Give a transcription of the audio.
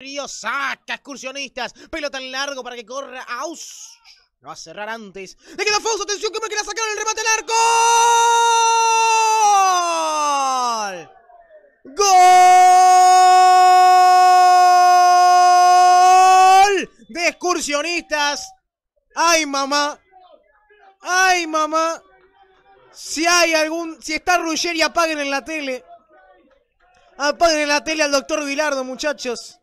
Río saca excursionistas. ¡Pelo tan largo para que corra Aus. Lo va a cerrar antes. ¡Le queda ¡Atención que me queda sacar el remate al arco! ¡Gol! De excursionistas. ¡Ay, mamá! ¡Ay, mamá! Si hay algún. Si está Ruggeri, apaguen en la tele. Apaguen en la tele al doctor Vilardo, muchachos.